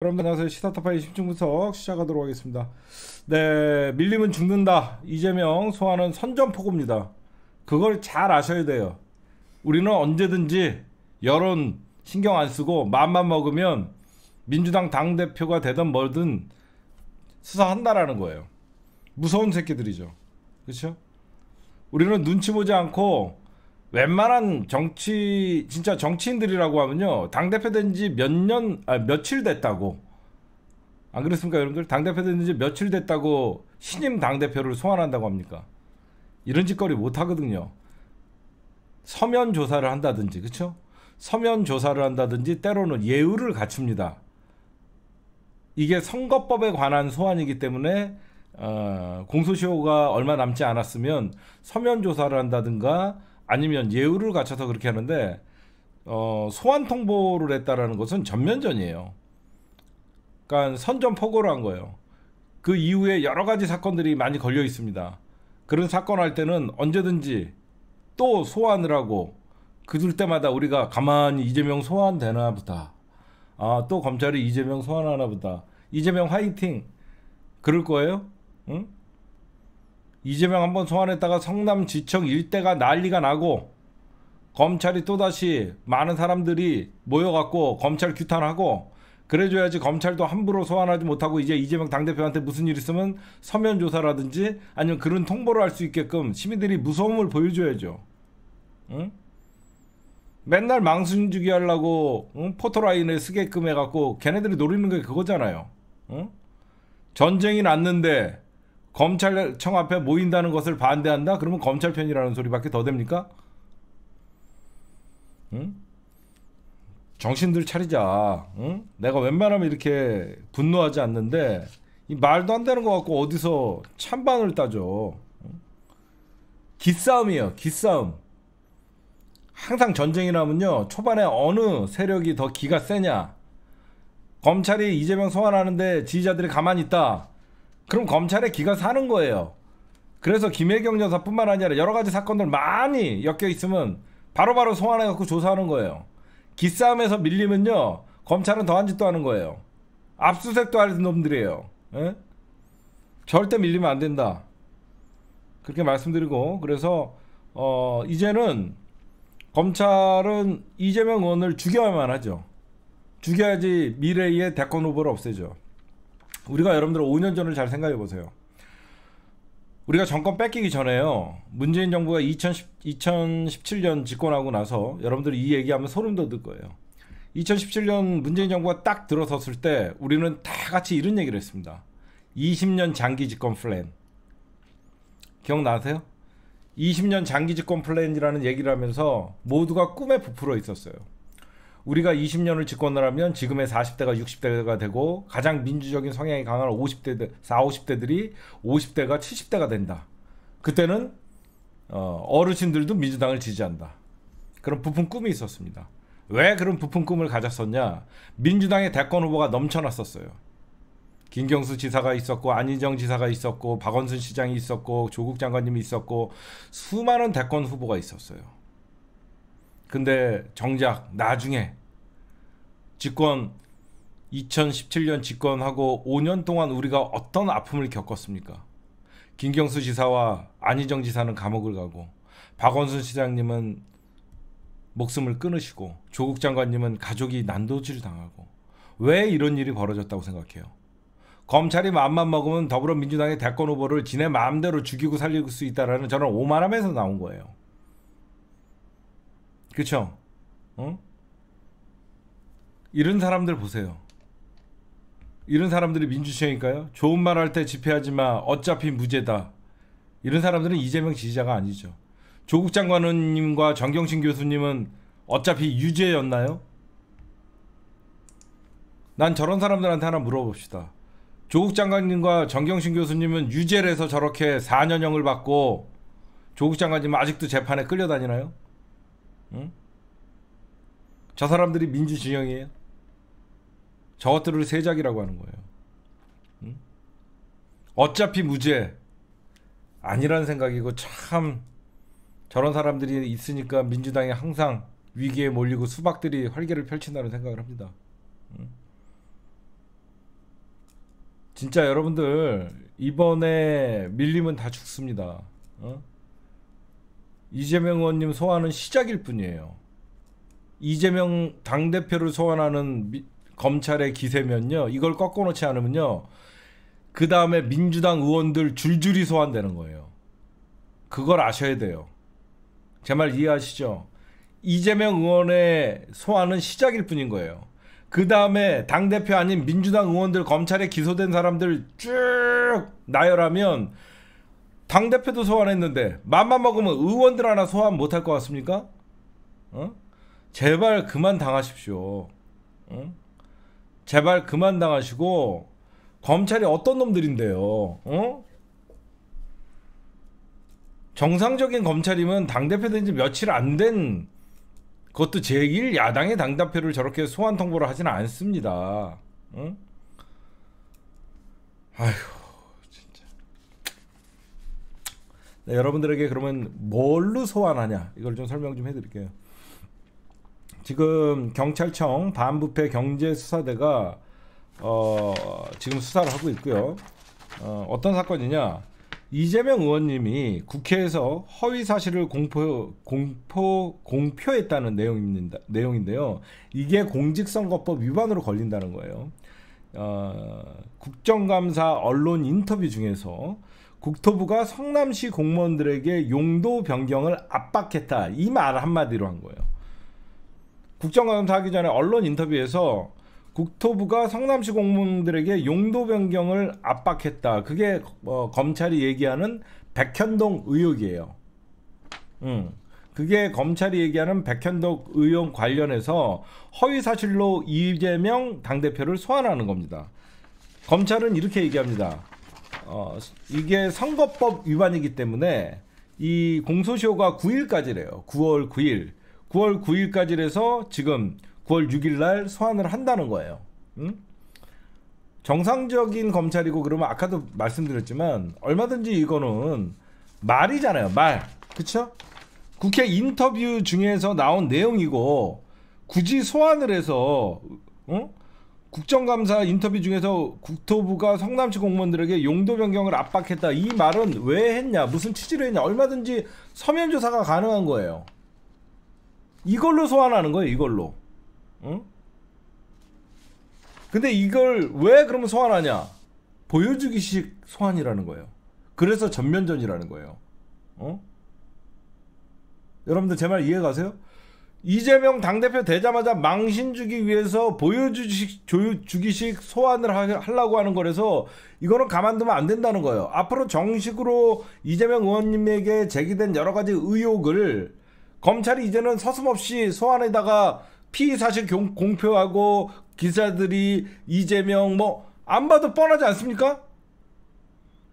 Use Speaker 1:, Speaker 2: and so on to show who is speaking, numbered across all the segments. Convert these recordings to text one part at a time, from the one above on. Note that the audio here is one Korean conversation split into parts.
Speaker 1: 여러분 안녕하세요. 시사타파의 심층 분석 시작하도록 하겠습니다. 네, 밀림은 죽는다. 이재명 소환은 선전포고입니다. 그걸 잘 아셔야 돼요. 우리는 언제든지 여론 신경 안 쓰고 마음만 먹으면 민주당 당대표가 되든 뭐든 수사한다라는 거예요. 무서운 새끼들이죠. 그렇죠? 우리는 눈치 보지 않고 웬만한 정치 진짜 정치인들이라고 하면요 당 대표 된 지 몇 년 아, 며칠 됐다고 안 그렇습니까 여러분들 당 대표 된지 며칠 됐다고 신임 당 대표를 소환한다고 합니까 이런 짓거리 못 하거든요 서면 조사를 한다든지 그렇 서면 조사를 한다든지 때로는 예우를 갖춥니다 이게 선거법에 관한 소환이기 때문에 어, 공소시효가 얼마 남지 않았으면 서면 조사를 한다든가 아니면 예우를 갖춰서 그렇게 하는데 어, 소환 통보를 했다라는 것은 전면전이에요. 그러니까 선전포고를 한 거예요. 그 이후에 여러 가지 사건들이 많이 걸려 있습니다. 그런 사건 할 때는 언제든지 또 소환을 하고 그둘 때마다 우리가 가만히 이재명 소환 되나 보다. 아, 또 검찰이 이재명 소환하나 보다. 이재명 화이팅. 그럴 거예요? 응? 이재명 한번 소환했다가 성남 지청 일대가 난리가 나고 검찰이 또다시 많은 사람들이 모여갖고 검찰 규탄하고 그래줘야지 검찰도 함부로 소환하지 못하고 이제 이재명 당대표한테 무슨 일 있으면 서면 조사라든지 아니면 그런 통보를 할 수 있게끔 시민들이 무서움을 보여줘야죠. 응? 맨날 망순주기 하려고 응? 포토라인을 쓰게끔 해갖고 걔네들이 노리는 게 그거잖아요. 응? 전쟁이 났는데 검찰청 앞에 모인다는 것을 반대한다? 그러면 검찰 편이라는 소리밖에 더 됩니까? 응? 정신들 차리자. 응? 내가 웬만하면 이렇게 분노하지 않는데 이 말도 안 되는 것 같고 어디서 찬반을 따져. 기싸움이에요. 기싸움. 항상 전쟁이라면요. 초반에 어느 세력이 더 기가 세냐. 검찰이 이재명 소환하는데 지지자들이 가만히 있다. 그럼 검찰에 기가 사는 거예요. 그래서 김혜경 여사뿐만 아니라 여러 가지 사건들 많이 엮여 있으면 바로바로 송환해 갖고 조사하는 거예요. 기싸움에서 밀리면요. 검찰은 더한 짓도 하는 거예요. 압수색도 하는 놈들이에요. 에? 예? 절대 밀리면 안 된다. 그렇게 말씀드리고 그래서 어 이제는 검찰은 이재명 의원을 죽여야만 하죠. 죽여야지 미래의 대권 후보를 없애죠. 우리가 여러분들 5년 전을 잘 생각해 보세요. 우리가 정권 뺏기기 전에요. 문재인 정부가 2010, 2017년 집권하고 나서 여러분들이 이 얘기하면 소름 돋을 거예요. 2017년 문재인 정부가 딱 들어섰을 때 우리는 다 같이 이런 얘기를 했습니다. 20년 장기 집권 플랜. 기억나세요? 20년 장기 집권 플랜이라는 얘기를 하면서 모두가 꿈에 부풀어 있었어요. 우리가 20년을 집권을 하면 지금의 40대가 60대가 되고 가장 민주적인 성향이 강한 50대들, 4, 50대들이 50대가 70대가 된다. 그때는 어, 어르신들도 민주당을 지지한다. 그런 부푼 꿈이 있었습니다. 왜 그런 부푼 꿈을 가졌었냐? 민주당의 대권 후보가 넘쳐났었어요. 김경수 지사가 있었고 안희정 지사가 있었고 박원순 시장이 있었고 조국 장관님이 있었고 수많은 대권 후보가 있었어요. 근데 정작 나중에 집권 2017년 집권하고 5년 동안 우리가 어떤 아픔을 겪었습니까? 김경수 지사와 안희정 지사는 감옥을 가고 박원순 시장님은 목숨을 끊으시고 조국 장관님은 가족이 난도질 당하고 왜 이런 일이 벌어졌다고 생각해요? 검찰이 마음만 먹으면 더불어민주당의 대권 후보를 지네 마음대로 죽이고 살릴 수 있다라는 저는 오만함에서 나온 거예요. 그쵸? 어? 이런 사람들 보세요. 이런 사람들이 민주주의니까요. 좋은 말 할 때 집회하지 마. 어차피 무죄다. 이런 사람들은 이재명 지지자가 아니죠. 조국 장관님과 정경심 교수님은 어차피 유죄였나요? 난 저런 사람들한테 하나 물어봅시다. 조국 장관님과 정경심 교수님은 유죄를 해서 저렇게 4년형을 받고 조국 장관님은 아직도 재판에 끌려다니나요? 응? 저 사람들이 민주진영이에요. 저것들을 세작이라고 하는 거예요. 응? 어차피 무죄 아니란 생각이고 참 저런 사람들이 있으니까 민주당이 항상 위기에 몰리고 수박들이 활개를 펼친다는 생각을 합니다. 응? 진짜 여러분들 이번에 밀리면 다 죽습니다. 어? 이재명 의원님 소환은 시작일 뿐이에요. 이재명 당대표를 소환하는 미, 검찰의 기세면요. 이걸 꺾어놓지 않으면요. 그 다음에 민주당 의원들 줄줄이 소환되는 거예요. 그걸 아셔야 돼요. 제 말 이해하시죠? 이재명 의원의 소환은 시작일 뿐인 거예요. 그 다음에 당대표 아닌 민주당 의원들 검찰에 기소된 사람들 쭉 나열하면 당 대표도 소환했는데 맘만 먹으면 의원들 하나 소환 못할 것 같습니까? 어? 제발 그만 당하십시오. 어? 제발 그만 당하시고 검찰이 어떤 놈들인데요. 어? 정상적인 검찰이면 당대표된 지 며칠 안된 그것도 제1야당의 당대표를 저렇게 소환 통보를 하지는 않습니다. 응? 어? 아휴 네, 여러분들에게 그러면 뭘로 소환하냐 이걸 좀 설명 좀 해드릴게요. 지금 경찰청 반부패 경제수사대가 어, 지금 수사를 하고 있고요. 어, 떤 사건이냐? 이재명 의원님이 국회에서 허위 사실을 공포, 공포, 공표했다는 내용입니다, 내용인데요. 이게 공직선거법 위반으로 걸린다는 거예요. 어, 국정감사 언론 인터뷰 중에서 국토부가 성남시 공무원들에게 용도 변경을 압박했다. 이 말 한마디로 한 거예요. 국정감사 하기 전에 언론 인터뷰에서 국토부가 성남시 공무원들에게 용도 변경을 압박했다. 그게 어, 검찰이 얘기하는 백현동 의혹이에요. 음. 그게 검찰이 얘기하는 백현동 의혹 관련해서 허위사실로 이재명 당대표를 소환하는 겁니다. 검찰은 이렇게 얘기합니다. 어, 이게 선거법 위반이기 때문에 이 공소시효가 9일까지래요. 9월 9일. 9월 9일까지래서 지금 9월 6일 날 소환을 한다는 거예요. 응? 정상적인 검찰이고 그러면 아까도 말씀드렸지만 얼마든지 이거는 말이잖아요. 말. 그쵸? 국회 인터뷰 중에서 나온 내용이고 굳이 소환을 해서 응? 국정감사 인터뷰 중에서 국토부가 성남시 공무원들에게 용도 변경을 압박했다. 이 말은 왜 했냐? 무슨 취지로 했냐? 얼마든지 서면 조사가 가능한 거예요. 이걸로 소환하는 거예요. 이걸로. 응? 근데 이걸 왜 그러면 소환하냐? 보여주기식 소환이라는 거예요. 그래서 전면전이라는 거예요. 어? 여러분들 제 말 이해 가세요? 이재명 당대표 되자마자 망신 주기 위해서 보여주기식, 주기식 소환을 하, 하려고 하는 거라서 이거는 가만두면 안 된다는 거예요. 앞으로 정식으로 이재명 의원님에게 제기된 여러 가지 의혹을 검찰이 이제는 서슴없이 소환에다가 피의사실 공표하고 기자들이 이재명 뭐 안 봐도 뻔하지 않습니까?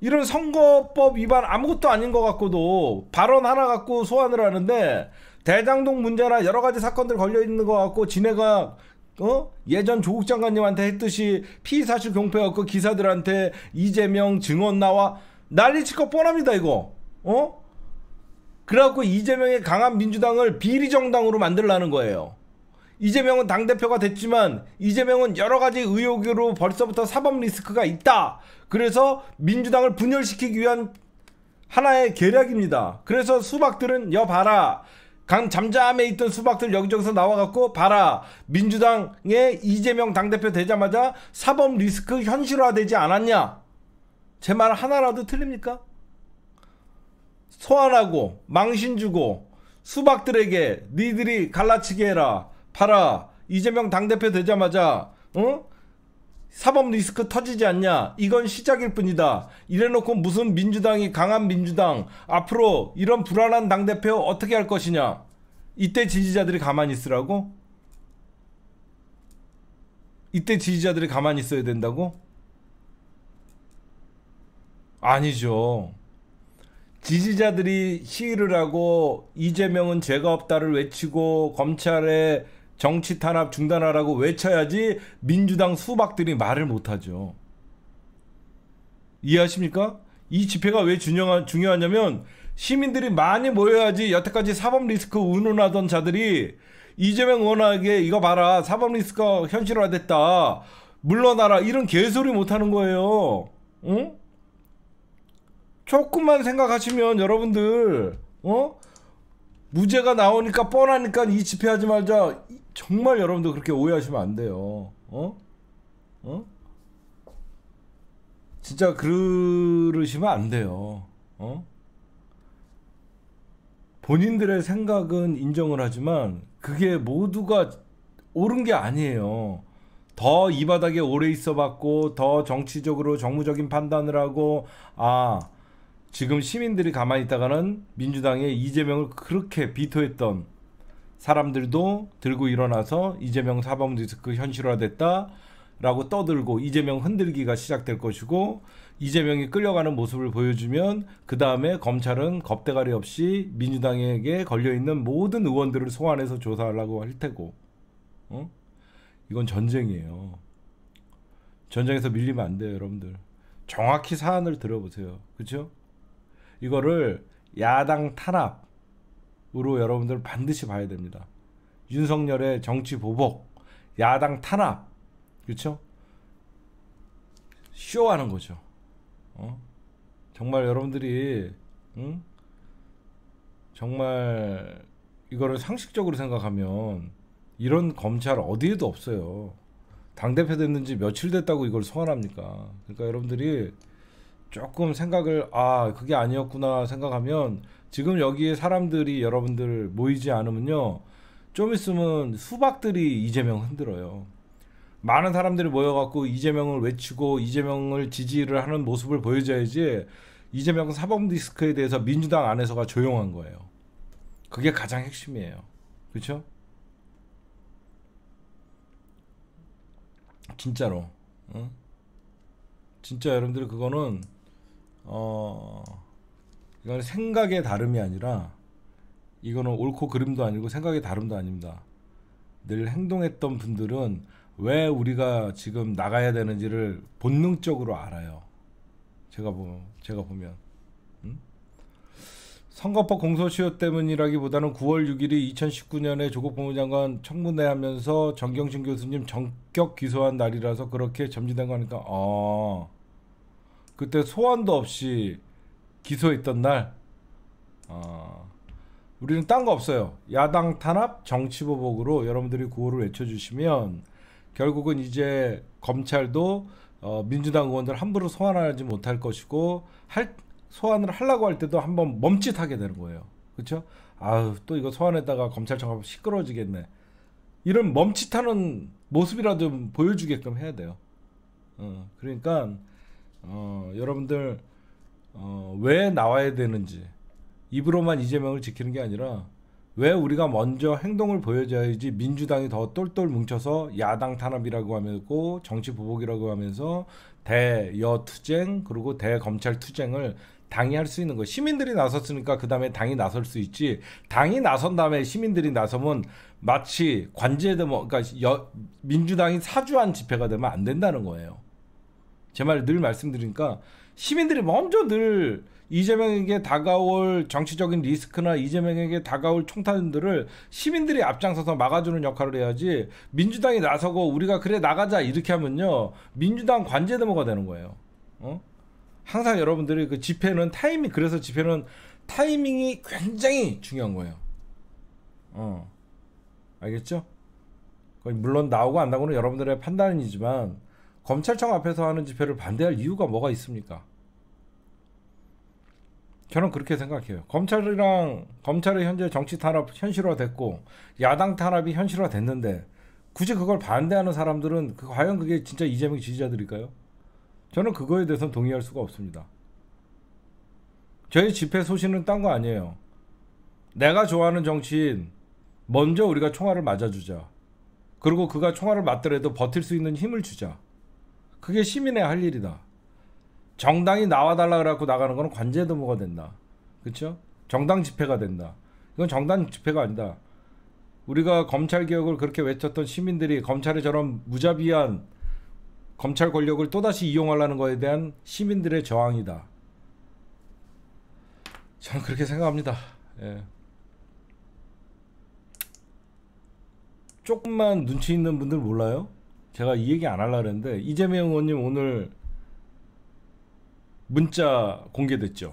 Speaker 1: 이런 선거법 위반 아무것도 아닌 것 같고도 발언 하나 갖고 소환을 하는데 대장동 문제나 여러 가지 사건들 걸려 있는 것 같고 지네가 어? 예전 조국 장관님한테 했듯이 피 사실 공표했고 기사들한테 이재명 증언 나와 난리 칠거 뻔합니다 이거. 어? 그래갖고 이재명의 강한 민주당을 비리정당으로 만들라는 거예요. 이재명은 당대표가 됐지만 이재명은 여러 가지 의혹으로 벌써부터 사법 리스크가 있다. 그래서 민주당을 분열시키기 위한 하나의 계략입니다. 그래서 수박들은 여봐라. 강 잠잠해 있던 수박들 여기저기서 나와갖고 봐라 민주당의 이재명 당대표 되자마자 사법 리스크 현실화되지 않았냐 제 말 하나라도 틀립니까? 소환하고 망신 주고 수박들에게 니들이 갈라치게 해라 봐라 이재명 당대표 되자마자 어? 사법 리스크 터지지 않냐 이건 시작일 뿐이다 이래놓고 무슨 민주당이 강한 민주당 앞으로 이런 불안한 당대표 어떻게 할 것이냐 이때 지지자들이 가만히 있으라고? 이때 지지자들이 가만히 있어야 된다고? 아니죠 지지자들이 시위를 하고 이재명은 죄가 없다를 외치고 검찰에 정치 탄압 중단하라고 외쳐야지 민주당 수박들이 말을 못하죠. 이해하십니까? 이 집회가 왜 중요하, 중요하냐면 시민들이 많이 모여야지 여태까지 사법 리스크 운운하던 자들이 이재명 의원에게 이거 봐라 사법 리스크가 현실화됐다 물러나라 이런 개소리 못하는 거예요. 응? 조금만 생각하시면 여러분들 어? 무죄가 나오니까 뻔하니까 이 집회하지 말자. 정말 여러분들 그렇게 오해하시면 안 돼요. 어? 어? 진짜 그러시면 안 돼요. 어? 본인들의 생각은 인정을 하지만 그게 모두가 옳은 게 아니에요. 더 이 바닥에 오래 있어 봤고 더 정치적으로 정무적인 판단을 하고 아 지금 시민들이 가만히 있다가는 민주당의 이재명을 그렇게 비토했던 사람들도 들고 일어나서 이재명 사범 리스크 현실화됐다. 라고 떠들고 이재명 흔들기가 시작될 것이고 이재명이 끌려가는 모습을 보여주면 그 다음에 검찰은 겁대가리 없이 민주당에게 걸려있는 모든 의원들을 소환해서 조사하려고 할 테고 어? 이건 전쟁이에요 전쟁에서 밀리면 안 돼요 여러분들 정확히 사안을 들어보세요 그렇죠? 이거를 야당 탄압으로 여러분들 반드시 봐야 됩니다. 윤석열의 정치 보복, 야당 탄압, 그렇죠? 쇼하는 거죠. 어? 정말 여러분들이 응? 정말 이거를 상식적으로 생각하면 이런 검찰 어디에도 없어요. 당대표 됐는지 며칠 됐다고 이걸 소환합니까? 그러니까 여러분들이 조금 생각을 아 그게 아니었구나 생각하면 지금 여기에 사람들이 여러분들 모이지 않으면요 좀 있으면 수박들이 이재명 흔들어요 많은 사람들이 모여갖고 이재명을 외치고 이재명을 지지를 하는 모습을 보여줘야지 이재명 사법 디스크에 대해서 민주당 안에서가 조용한 거예요 그게 가장 핵심이에요 그렇죠? 진짜로 응? 진짜 여러분들 그거는 어 이건 생각의 다름이 아니라 이거는 옳고 그름도 아니고 생각의 다름도 아닙니다. 늘 행동했던 분들은 왜 우리가 지금 나가야 되는지를 본능적으로 알아요. 제가 보면 제가 보면 음? 선거법 공소시효 때문이라기보다는 9월 6일이 2019년에 조국 법무장관 청문회 하면서 정경심 교수님 전격 기소한 날이라서 그렇게 점지된 거니까 어. 그때 소환도 없이 기소했던 날 어, 우리는 딴 거 없어요. 야당 탄압 정치 보복으로 여러분들이 구호를 외쳐주시면 결국은 이제 검찰도 어, 민주당 의원들 함부로 소환하지 못할 것이고 할, 소환을 하려고 할 때도 한번 멈칫하게 되는 거예요. 그렇죠? 아우 또 이거 소환했다가 검찰청 하면 시끄러워지겠네. 이런 멈칫하는 모습이라도 좀 보여주게끔 해야 돼요. 어, 그러니까 어, 여러분들 어, 왜 나와야 되는지 입으로만 이재명을 지키는 게 아니라 왜 우리가 먼저 행동을 보여줘야지 민주당이 더 똘똘 뭉쳐서 야당 탄압이라고 하면서 정치 보복이라고 하면서 대여 투쟁 그리고 대검찰 투쟁을 당이 할 수 있는 거 시민들이 나섰으니까 그 다음에 당이 나설 수 있지 당이 나선 다음에 시민들이 나서면 마치 관제되면 그러니까 여, 민주당이 사주한 집회가 되면 안 된다는 거예요. 제 말을 늘 말씀드리니까 시민들이 먼저 늘 이재명에게 다가올 정치적인 리스크나 이재명에게 다가올 총탄들을 시민들이 앞장서서 막아주는 역할을 해야지 민주당이 나서고 우리가 그래 나가자 이렇게 하면요 민주당 관제 데모가 되는 거예요. 어? 항상 여러분들이 그 집회는 타이밍 그래서 집회는 타이밍이 굉장히 중요한 거예요. 어 알겠죠? 물론 나오고 안 나오고는 여러분들의 판단이지만 검찰청 앞에서 하는 집회를 반대할 이유가 뭐가 있습니까? 저는 그렇게 생각해요. 검찰이랑 검찰의 현재 정치 탄압 현실화됐고 야당 탄압이 현실화됐는데 굳이 그걸 반대하는 사람들은 그 과연 그게 진짜 이재명 지지자들일까요? 저는 그거에 대해서는 동의할 수가 없습니다. 저희 집회 소신은 딴 거 아니에요. 내가 좋아하는 정치인 먼저 우리가 총알을 맞아주자. 그리고 그가 총알을 맞더라도 버틸 수 있는 힘을 주자. 그게 시민의 할 일이다. 정당이 나와달라 그래갖고 나가는 거는 관제도모가 된다. 그렇죠? 정당 집회가 된다. 이건 정당 집회가 아니다. 우리가 검찰 개혁을 그렇게 외쳤던 시민들이 검찰의 저런 무자비한 검찰 권력을 또다시 이용하려는 것에 대한 시민들의 저항이다. 저는 그렇게 생각합니다. 예. 조금만 눈치 있는 분들 몰라요? 제가 이 얘기 안 하려고 했는데 이재명 의원님 오늘 문자 공개됐죠.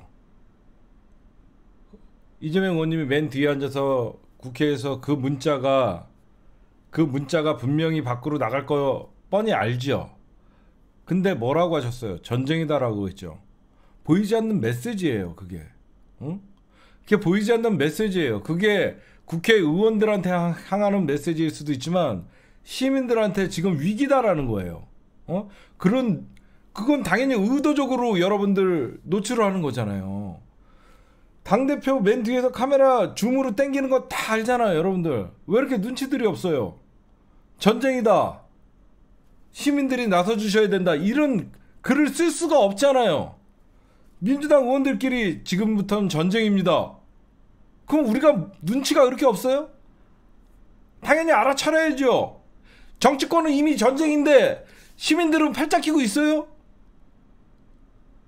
Speaker 1: 이재명 의원님이 맨 뒤에 앉아서 국회에서 그 문자가 그 문자가 분명히 밖으로 나갈 거 뻔히 알지 근데 뭐라고 하셨어요? 전쟁이다라고 했죠. 보이지 않는 메시지예요, 그게. 응? 그게 보이지 않는 메시지예요. 그게 국회의원들한테 향하는 메시지일 수도 있지만 시민들한테 지금 위기다라는 거예요. 어? 그런 그건 당연히 의도적으로 여러분들 노출을 하는 거잖아요. 당 대표 맨 뒤에서 카메라 줌으로 땡기는 거 다 알잖아요, 여러분들. 왜 이렇게 눈치들이 없어요? 전쟁이다. 시민들이 나서 주셔야 된다. 이런 글을 쓸 수가 없잖아요. 민주당 의원들끼리 지금부터는 전쟁입니다. 그럼 우리가 눈치가 그렇게 없어요? 당연히 알아차려야죠. 정치권은 이미 전쟁인데 시민들은 팔짝 끼고 있어요?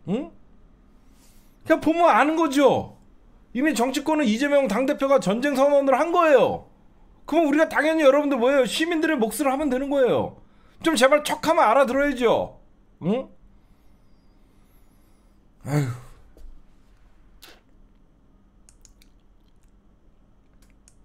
Speaker 1: 응? 그냥 보면 아는 거죠. 이미 정치권은 이재명 당대표가 전쟁 선언을 한 거예요. 그럼 우리가 당연히 여러분들 뭐예요? 시민들의 몫을 하면 되는 거예요. 좀 제발 척하면 알아들어야죠. 응? 아휴.